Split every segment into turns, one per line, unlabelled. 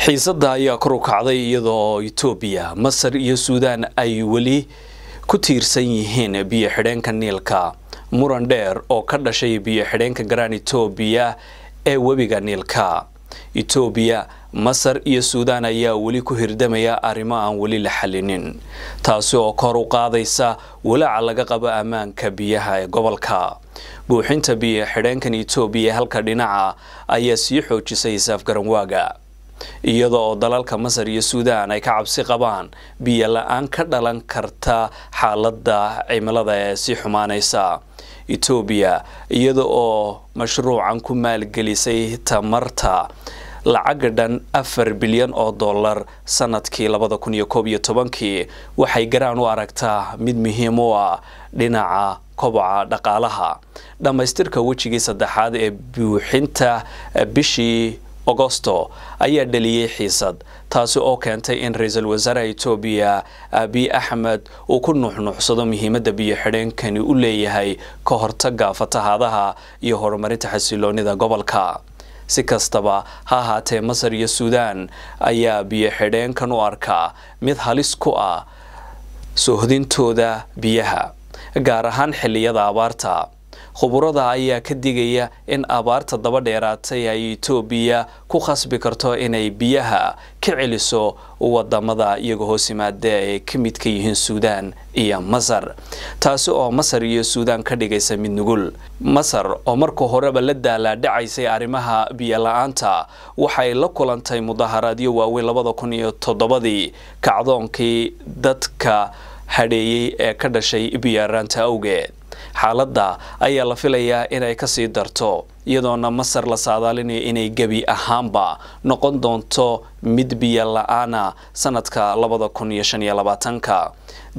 xiisadda ayaa kor u kacday iyadoo etoobiya masar iyo suudaan ay weli ku tiirsan yihiin biyo xidheenka niilka muran dheer oo ka dhashay biyo xidheenka garaan etoobiya ee webiga niilka etoobiya masar iyo suudaan ayaa weli ku hirdamaya arrimo aan weli la xalinin taasi oo kor u qaadaysa walaaca laga qabo ammaanka biyaha ee gobolka buuxinta biyo xidheenkan etoobiya halka dhinaca ayaa sii xoojisay hisaaf iyada oo dalalka masar iyo suudaan ay ka cabsi qabaan biyola aan ka dhalan karta xaalada cimilada ee sii xumaanaysa etoobiya iyada oo mashruucan ku maalgelisay tamarta lacaga dhan afar bilyan oo dollar sanadkii labada kun iyo koob iyo tobankii waxay garaan u aragtaa mid muhiim u ah dhinaca koboca dhaqaalaha dhammaystirka wejigii saddexaad ee buuxinta bishii agosto ayaa dhaliyey xiisad taasi oo keentay in ra-iisul wasaaraha etoobiya abiy axmed uu ku nuuxnuuxsado muhiimadda biyoxidheenkani u leeyahay ka hortagga fatahaadaha iyo horumarinta xasiloonida gobolka si kastaba ha ahaatee masar iyo suudaan ayaa biyoxidheenkan u arkaa mid halis ku ah soohdintooda biyaha gaar ahaan xilliyada abaarta khuburada ayaa ka digaya in abaarta daba dheeraatay ay etoobiya ku khasbi karto inay biyaha ka celiso wadamada iyaga hoos yimaada ay ka mid ka yihiin suudaan iyo masar taasi oo masar iyo suudaan ka dhigaysa mid nugul masar oo marka horeba la daalaa dhacaysay arrimaha biyola-aanta waxay la kulantay mudaharaadyo waaweyn labada kun iyo toddobadii kacdoonkii dadka hadheeyey ee ka dhashay biyo awgeed xaaladda ayaa la filayaa inay kasii darto iyadoona masar la saadaalinayo inay gebi ahaanba noqon doonto mid biyo la-aana sannadka labada kun iyo shan iyo labaatanka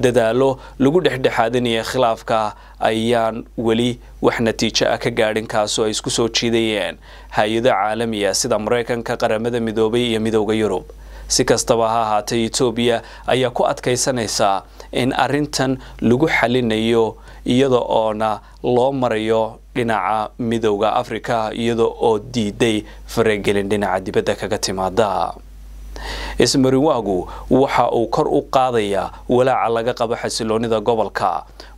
dadaallo lagu dhexdhexaadinaya khilaafka ayaan weli wax natiijo ah ka gaadhin kaasu ay isku soo jiidayeen hay-ado caalamiya ah sida maraykanka qaramada midoobay iyo midowda yurub si kastaba ha ahaatee etoobiya ayaa ku adkaysanaysaa in arintan lagu xalinayo iyada oona loo marayo dhinaca midowda afrika iyada oo diiday faragelin dhinaca dibadda kaga timaada ismariwaagu waxa uu kor u qaadayaa walaaca laga qabo xasiloonida gobolka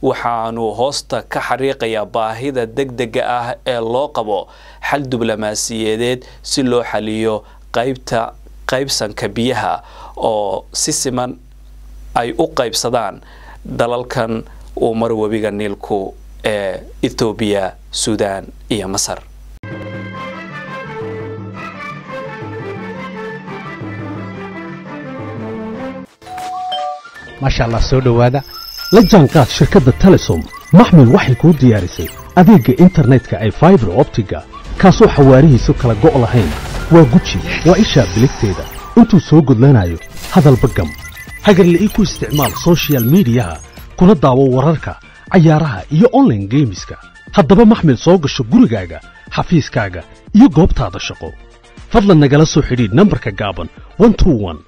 waxaanu hoosta ka xariiqayaa baahida degdega ah ee loo qabo xal diblomaasiyadeed si loo xaliyo qaybta qaybsanka biyaha oo si siman ay u qaybsadaan dalalkan uu mar webiga niilku ee ethoobiya suudaan iyo masar
maasha allah soo dhowaada la jaanqaad shirkadda telesom maxmil waxay kuu diyaarisay adeega internetka ee faibar optiga kaasoo xawaarihiisu kala go' lahayn waa guji waa ishaa biligteeda intuu soo gudlanayo hadalba gam hagarla ii ku isticmaal sochial midiyaha kuna daawo wararka cayaaraha iyo onlaine geemiska haddaba maxmil soo gasho gurigaaga xafiiskaaga iyo goobtaada shaqo fadlan nagala soo xidhiidh nambarka gaaban